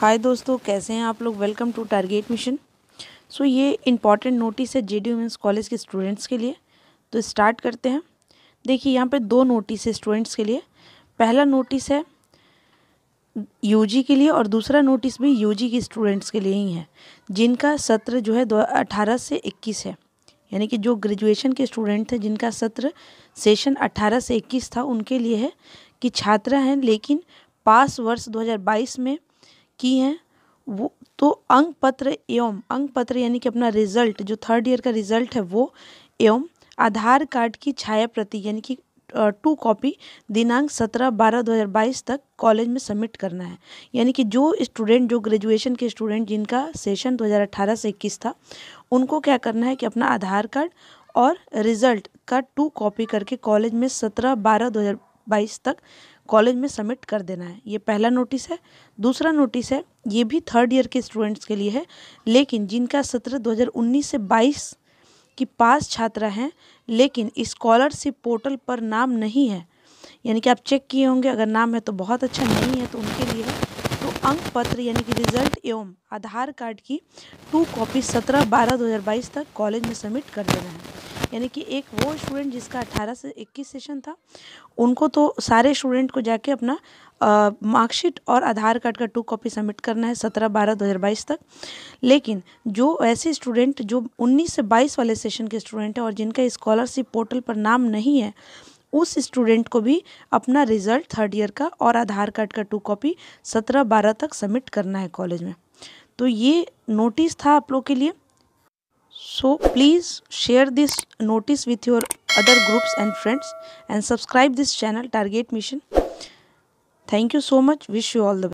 हाय दोस्तों कैसे हैं आप लोग welcome to target mission so ये इम्पॉर्टेंट नोटिस है जे डी वुमेंस कॉलेज के स्टूडेंट्स के लिए तो स्टार्ट करते हैं देखिए यहाँ पे दो नोटिस है स्टूडेंट्स के लिए पहला नोटिस है यूजी के लिए और दूसरा नोटिस भी यूजी के स्टूडेंट्स के लिए ही है जिनका सत्र जो है दो अठारह से इक्कीस है यानी कि जो ग्रेजुएशन के स्टूडेंट थे जिनका सत्र सेशन अट्ठारह से इक्कीस था उनके लिए है कि छात्रा हैं लेकिन पास वर्ष 2022 में की हैं वो तो अंक पत्र एवं अंग पत्र यानी कि अपना रिजल्ट जो थर्ड ईयर का रिजल्ट है वो एवं आधार कार्ड की छाया प्रति यानी कि टू कॉपी दिनांक सत्रह बारह दो हज़ार बाईस तक कॉलेज में सबमिट करना है यानी कि जो स्टूडेंट जो ग्रेजुएशन के स्टूडेंट जिनका सेशन दो हज़ार अट्ठारह से इक्कीस था उनको क्या करना है कि अपना आधार कार्ड और रिजल्ट का टू कॉपी करके कॉलेज में सत्रह बारह दो हज़ार बाईस तक कॉलेज में सबमिट कर देना है ये पहला नोटिस है दूसरा नोटिस है ये भी थर्ड ईयर के स्टूडेंट्स के लिए है लेकिन जिनका सत्र 2019 से 22 की पास छात्रा हैं लेकिन स्कॉलरशिप पोर्टल पर नाम नहीं है यानी कि आप चेक किए होंगे अगर नाम है तो बहुत अच्छा नहीं है तो उनके लिए तो अंक पत्र यानी कि रिजल्ट एवं आधार कार्ड की टू कॉपी सत्रह बारह दो हज़ार बाईस तक कॉलेज में सबमिट कर देना है यानी कि एक वो स्टूडेंट जिसका अट्ठारह से इक्कीस सेशन था उनको तो सारे स्टूडेंट को जाके अपना मार्कशीट और आधार कार्ड का टू कॉपी सबमिट करना है सत्रह बारह दो हज़ार बाईस तक लेकिन जो ऐसे स्टूडेंट जो उन्नीस से बाईस वाले सेशन के स्टूडेंट हैं और जिनका स्कॉलरशिप पोर्टल पर नाम नहीं है उस स्टूडेंट को भी अपना रिजल्ट थर्ड ईयर का और आधार कार्ड का टू कॉपी सत्रह बारह तक सबमिट करना है कॉलेज में तो ये नोटिस था आप लोग के लिए So please share this notice with your other groups and friends and subscribe this channel Target Mission. Thank you so much. Wish you all the best.